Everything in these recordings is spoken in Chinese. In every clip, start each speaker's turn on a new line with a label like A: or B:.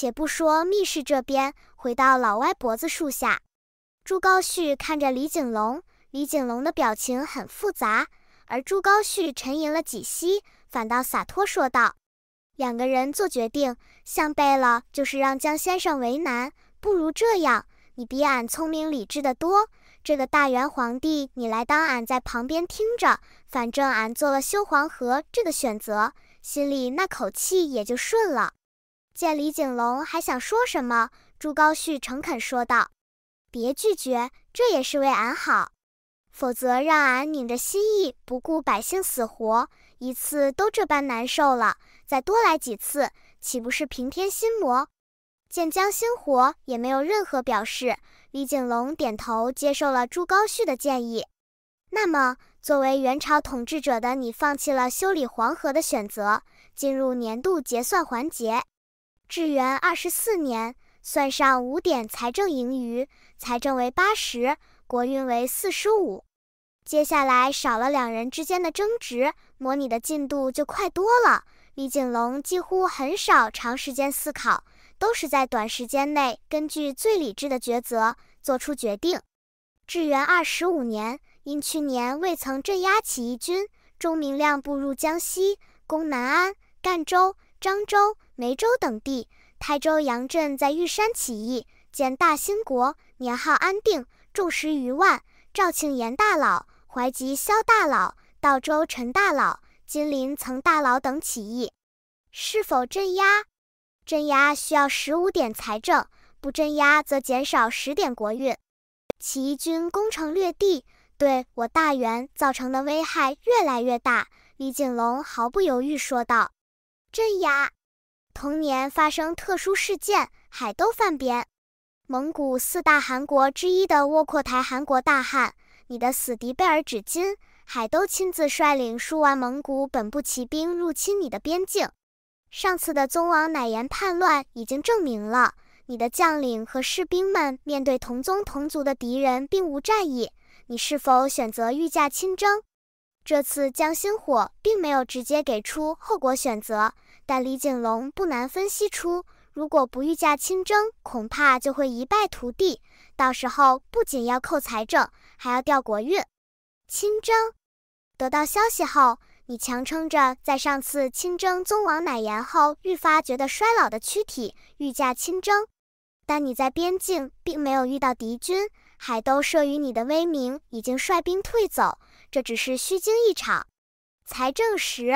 A: 且不说密室这边，回到老歪脖子树下，朱高煦看着李景龙，李景龙的表情很复杂，而朱高煦沉吟了几息，反倒洒脱说道：“两个人做决定，像背了就是让江先生为难，不如这样，你比俺聪明理智的多，这个大元皇帝你来当，俺在旁边听着，反正俺做了修黄河这个选择，心里那口气也就顺了。”见李景龙还想说什么，朱高煦诚恳说道：“别拒绝，这也是为俺好。否则让俺拧着心意，不顾百姓死活，一次都这般难受了，再多来几次，岂不是平添心魔？”见江心火也没有任何表示，李景龙点头接受了朱高煦的建议。那么，作为元朝统治者的你，放弃了修理黄河的选择，进入年度结算环节。至元二十四年，算上五点财政盈余，财政为八十，国运为四十五。接下来少了两人之间的争执，模拟的进度就快多了。李景龙几乎很少长时间思考，都是在短时间内根据最理智的抉择做出决定。至元二十五年，因去年未曾镇压起义军，钟明亮步入江西，攻南安、赣州、漳州。梅州等地，泰州杨镇在玉山起义，建大兴国，年号安定，众十余万。肇庆严大佬、怀集萧大佬、道州陈大佬、金陵曾大佬等起义，是否镇压？镇压需要十五点财政，不镇压则减少十点国运。起义军攻城掠地，对我大元造成的危害越来越大。李景龙毫不犹豫说道：“镇压。”同年发生特殊事件，海都犯边。蒙古四大汗国之一的窝阔台汗国大汗，你的死敌贝尔纸金海都亲自率领数万蒙古本部骑兵入侵你的边境。上次的宗王乃颜叛乱已经证明了，你的将领和士兵们面对同宗同族的敌人并无战意。你是否选择御驾亲征？这次江心火并没有直接给出后果选择。但李景龙不难分析出，如果不御驾亲征，恐怕就会一败涂地，到时候不仅要扣财政，还要掉国运。亲征，得到消息后，你强撑着在上次亲征宗王乃盐后，愈发觉得衰老的躯体。御驾亲征，但你在边境并没有遇到敌军，海都慑于你的威名，已经率兵退走，这只是虚惊一场。财政时。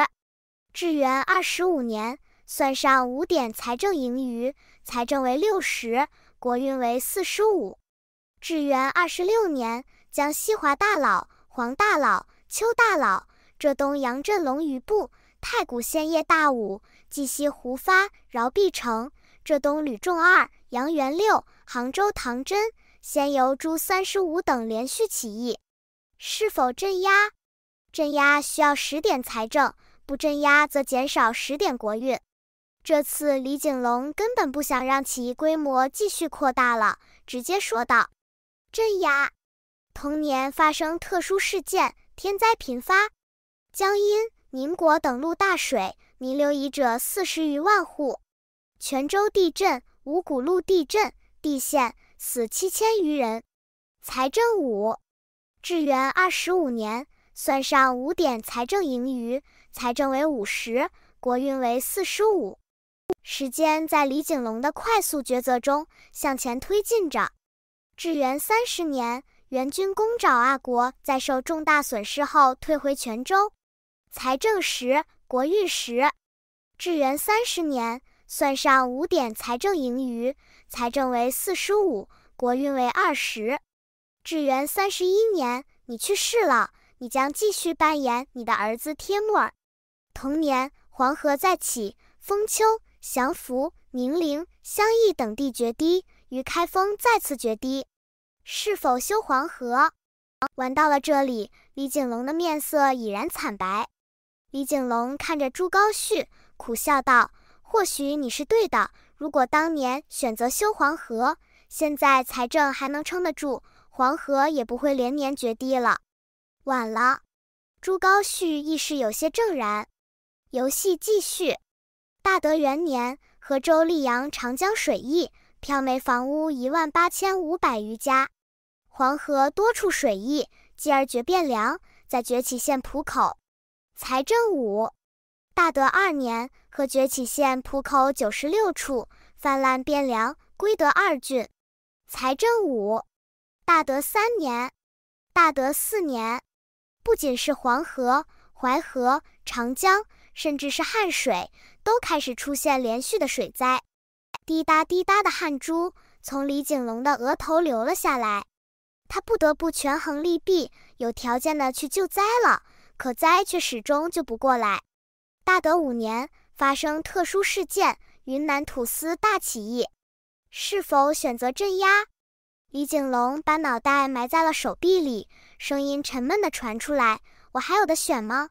A: 至元二十五年，算上五点财政盈余，财政为六十，国运为四十五。至元二十六年，江西华大佬黄大佬、邱大佬，浙东杨振龙余部、太谷县叶大武、绩溪胡发、饶必成，浙东吕仲二、杨元六、杭州唐真、仙游朱三十五等连续起义，是否镇压？镇压需要十点财政。不镇压则减少十点国运。这次李景龙根本不想让起义规模继续扩大了，直接说道：“镇压。同年发生特殊事件，天灾频发，江阴、宁国等路大水，弥留遗者四十余万户；泉州地震，五谷路地震，地陷，死七千余人。财政五，至元二十五年，算上五点财政盈余。”财政为五十，国运为四十五。时间在李景隆的快速抉择中向前推进着。至元三十年，元军攻扰阿国，在受重大损失后退回泉州。财政十，国运十。至元三十年，算上五点财政盈余，财政为四十五，国运为二十。至元三十一年，你去世了，你将继续扮演你的儿子帖木儿。同年，黄河再起，封丘、祥符、宁陵、襄邑等地决堤，于开封再次决堤。是否修黄河？玩到了这里，李景龙的面色已然惨白。李景龙看着朱高煦，苦笑道：“或许你是对的。如果当年选择修黄河，现在财政还能撑得住，黄河也不会连年决堤了。”晚了。朱高煦一时有些怔然。游戏继续。大德元年，河州、溧阳、长江水溢，漂没房屋一万八千五百余家。黄河多处水溢，继而决汴梁，在崛起县浦口。财政五。大德二年，河崛起县浦口九十六处，泛滥汴梁，归德二郡。财政五。大德三年、大德四年，不仅是黄河、淮河、长江。甚至是汗水都开始出现连续的水灾，滴答滴答的汗珠从李景龙的额头流了下来，他不得不权衡利弊，有条件的去救灾了。可灾却始终救不过来。大德五年发生特殊事件，云南土司大起义，是否选择镇压？李景龙把脑袋埋在了手臂里，声音沉闷的传出来：“我还有的选吗？”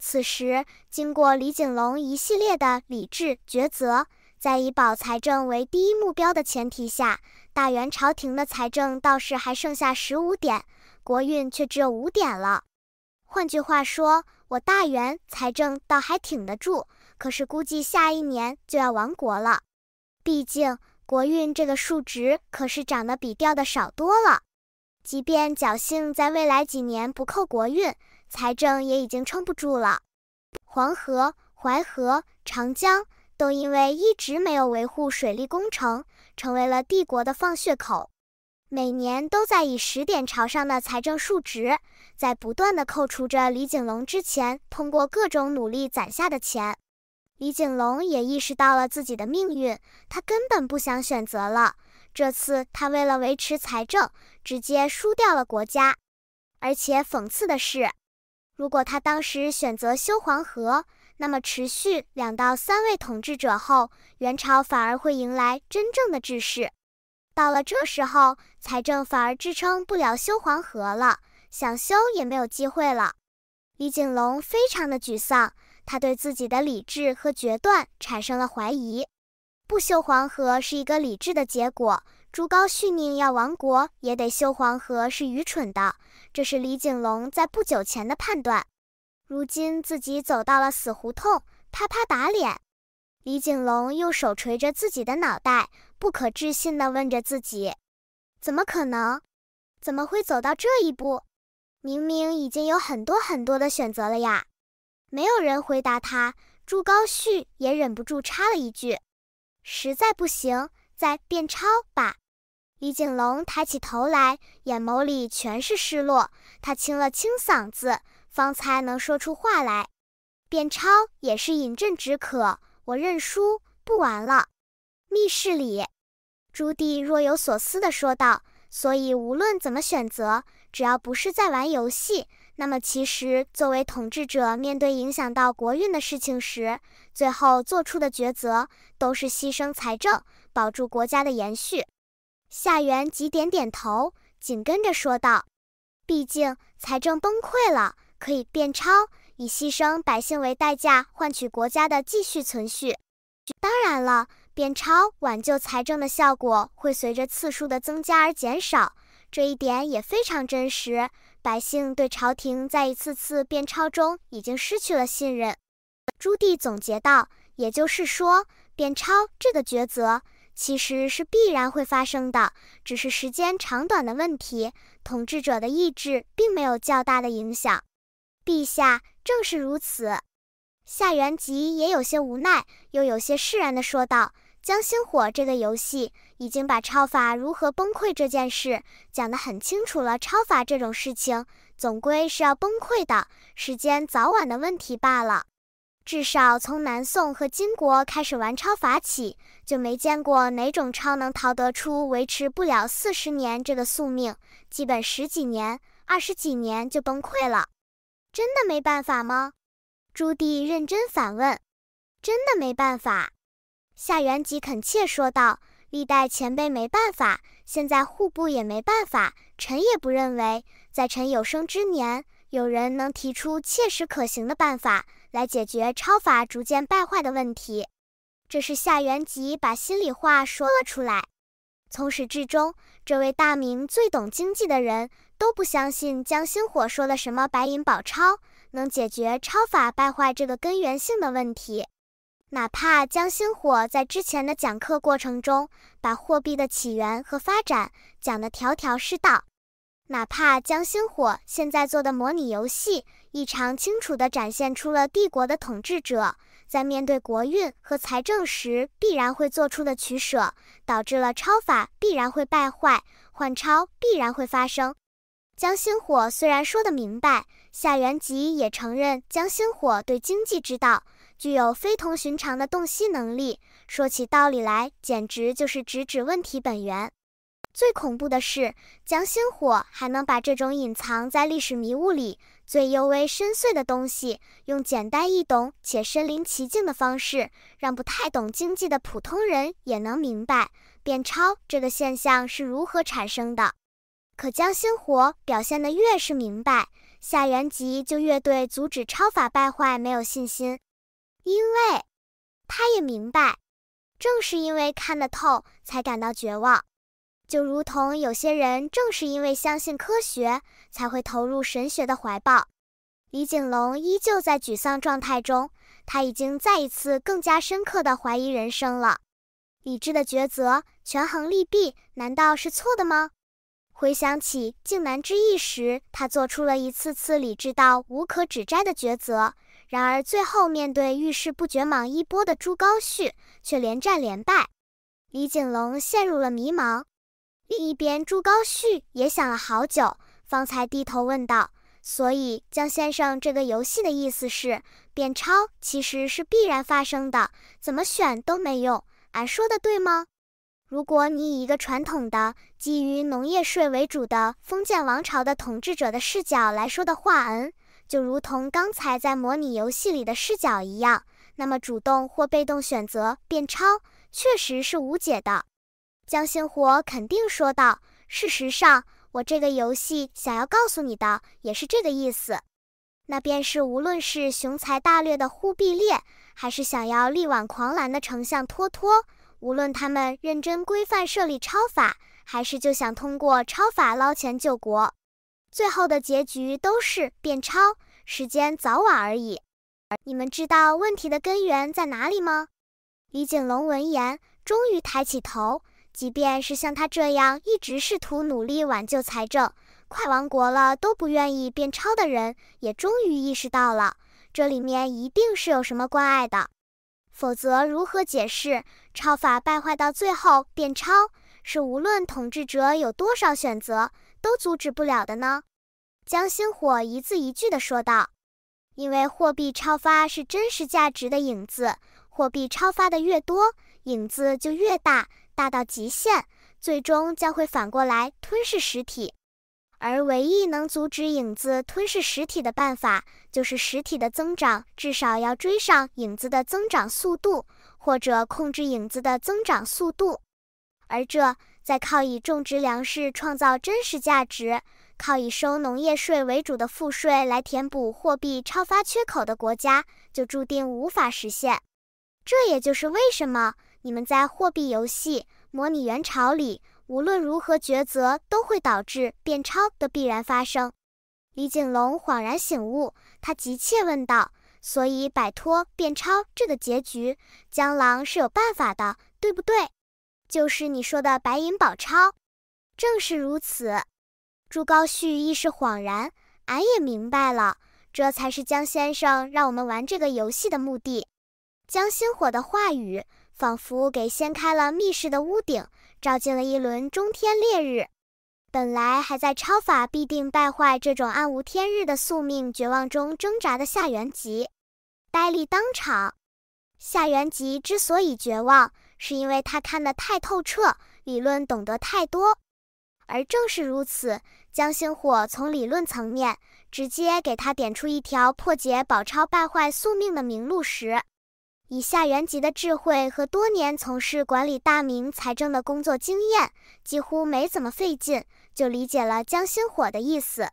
A: 此时，经过李景龙一系列的理智抉择，在以保财政为第一目标的前提下，大元朝廷的财政倒是还剩下十五点，国运却只有五点了。换句话说，我大元财政倒还挺得住，可是估计下一年就要亡国了。毕竟，国运这个数值可是涨得比掉的少多了。即便侥幸在未来几年不扣国运。财政也已经撑不住了，黄河、淮河、长江都因为一直没有维护水利工程，成为了帝国的放血口，每年都在以十点朝上的财政数值，在不断的扣除着李景龙之前通过各种努力攒下的钱。李景龙也意识到了自己的命运，他根本不想选择了。这次他为了维持财政，直接输掉了国家，而且讽刺的是。如果他当时选择修黄河，那么持续两到三位统治者后，元朝反而会迎来真正的治世。到了这时候，财政反而支撑不了修黄河了，想修也没有机会了。李景隆非常的沮丧，他对自己的理智和决断产生了怀疑。不修黄河是一个理智的结果，朱高煦宁要亡国也得修黄河是愚蠢的。这是李景龙在不久前的判断，如今自己走到了死胡同，啪啪打脸。李景龙用手捶着自己的脑袋，不可置信地问着自己：“怎么可能？怎么会走到这一步？明明已经有很多很多的选择了呀！”没有人回答他，朱高煦也忍不住插了一句：“实在不行，再变超吧。”李景龙抬起头来，眼眸里全是失落。他清了清嗓子，方才能说出话来。边超也是饮鸩止渴，我认输，不玩了。密室里，朱棣若有所思地说道：“所以，无论怎么选择，只要不是在玩游戏，那么其实作为统治者，面对影响到国运的事情时，最后做出的抉择都是牺牲财政，保住国家的延续。”夏元吉点点头，紧跟着说道：“毕竟财政崩溃了，可以变钞，以牺牲百姓为代价换取国家的继续存续。当然了，变钞挽救财政的效果会随着次数的增加而减少，这一点也非常真实。百姓对朝廷在一次次变钞中已经失去了信任。”朱棣总结道：“也就是说，变钞这个抉择。”其实是必然会发生的，只是时间长短的问题。统治者的意志并没有较大的影响。陛下，正是如此。夏元吉也有些无奈，又有些释然地说道：“《江星火》这个游戏已经把超法如何崩溃这件事讲得很清楚了。超法这种事情，总归是要崩溃的，时间早晚的问题罢了。”至少从南宋和金国开始玩钞法起，就没见过哪种钞能逃得出维持不了四十年这个宿命，基本十几年、二十几年就崩溃了。真的没办法吗？朱棣认真反问。真的没办法。夏元吉恳切说道：“历代前辈没办法，现在户部也没办法，臣也不认为在臣有生之年，有人能提出切实可行的办法。”来解决超法逐渐败坏的问题，这是夏元吉把心里话说了出来。从始至终，这位大明最懂经济的人都不相信江星火说的什么白银、宝钞能解决超法败坏这个根源性的问题，哪怕江星火在之前的讲课过程中把货币的起源和发展讲得条条是道。哪怕江心火现在做的模拟游戏，异常清楚地展现出了帝国的统治者在面对国运和财政时必然会做出的取舍，导致了超法必然会败坏，换钞必然会发生。江心火虽然说得明白，夏元吉也承认江心火对经济之道具有非同寻常的洞悉能力，说起道理来简直就是直指问题本源。最恐怖的是，江心火还能把这种隐藏在历史迷雾里、最幽微深邃的东西，用简单易懂且身临其境的方式，让不太懂经济的普通人也能明白“变超”这个现象是如何产生的。可江心火表现得越是明白，夏元吉就越对阻止超法败坏没有信心，因为他也明白，正是因为看得透，才感到绝望。就如同有些人正是因为相信科学，才会投入神学的怀抱。李景龙依旧在沮丧状态中，他已经再一次更加深刻的怀疑人生了。理智的抉择，权衡利弊，难道是错的吗？回想起靖难之役时，他做出了一次次理智到无可指摘的抉择，然而最后面对遇事不决莽一波的朱高煦，却连战连败，李景龙陷入了迷茫。另一边，朱高煦也想了好久，方才低头问道：“所以，江先生这个游戏的意思是，变超其实是必然发生的，怎么选都没用。俺说的对吗？如果你以一个传统的基于农业税为主的封建王朝的统治者的视角来说的话，嗯，就如同刚才在模拟游戏里的视角一样，那么主动或被动选择变超，确实是无解的。”江星火肯定说道：“事实上，我这个游戏想要告诉你的也是这个意思，那便是无论是雄才大略的忽必烈，还是想要力挽狂澜的丞相托托，无论他们认真规范设立超法，还是就想通过超法捞钱救国，最后的结局都是变超，时间早晚而已。你们知道问题的根源在哪里吗？”李景龙闻言，终于抬起头。即便是像他这样一直试图努力挽救财政、快亡国了都不愿意变钞的人，也终于意识到了这里面一定是有什么关爱的，否则如何解释钞法败坏到最后变钞是无论统治者有多少选择都阻止不了的呢？江星火一字一句地说道：“因为货币超发是真实价值的影子，货币超发的越多，影子就越大。”大到极限，最终将会反过来吞噬实体。而唯一能阻止影子吞噬实体的办法，就是实体的增长至少要追上影子的增长速度，或者控制影子的增长速度。而这，在靠以种植粮食创造真实价值、靠以收农业税为主的赋税来填补货币超发缺口的国家，就注定无法实现。这也就是为什么。你们在货币游戏模拟元朝里，无论如何抉择，都会导致变钞的必然发生。李景龙恍然醒悟，他急切问道：“所以摆脱变钞这个结局，江郎是有办法的，对不对？就是你说的白银宝钞。”正是如此。朱高煦一时恍然，俺也明白了，这才是江先生让我们玩这个游戏的目的。江星火的话语。仿佛给掀开了密室的屋顶，照进了一轮中天烈日。本来还在“超法必定败坏”这种暗无天日的宿命绝望中挣扎的夏元吉，呆立当场。夏元吉之所以绝望，是因为他看得太透彻，理论懂得太多。而正是如此，江星火从理论层面直接给他点出一条破解“宝钞败坏”宿命的明路时。以夏元吉的智慧和多年从事管理大明财政的工作经验，几乎没怎么费劲就理解了江心火的意思，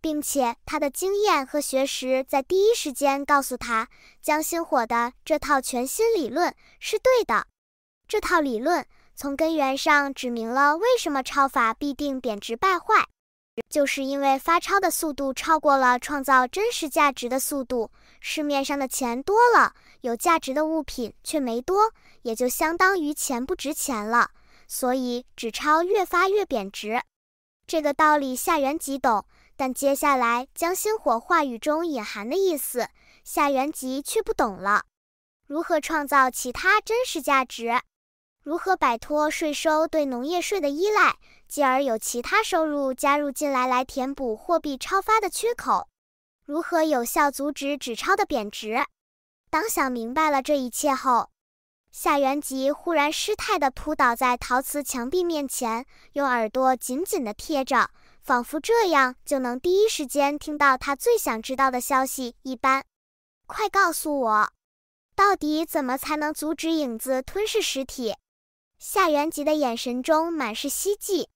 A: 并且他的经验和学识在第一时间告诉他，江心火的这套全新理论是对的。这套理论从根源上指明了为什么超法必定贬值败坏。就是因为发钞的速度超过了创造真实价值的速度，市面上的钱多了，有价值的物品却没多，也就相当于钱不值钱了。所以纸钞越发越贬值。这个道理夏元吉懂，但接下来江心火话语中隐含的意思，夏元吉却不懂了：如何创造其他真实价值？如何摆脱税收对农业税的依赖，继而有其他收入加入进来来填补货币超发的缺口？如何有效阻止纸钞的贬值？当想明白了这一切后，夏元吉忽然失态的扑倒在陶瓷墙壁面前，用耳朵紧紧的贴着，仿佛这样就能第一时间听到他最想知道的消息一般。快告诉我，到底怎么才能阻止影子吞噬实体？夏元吉的眼神中满是希冀。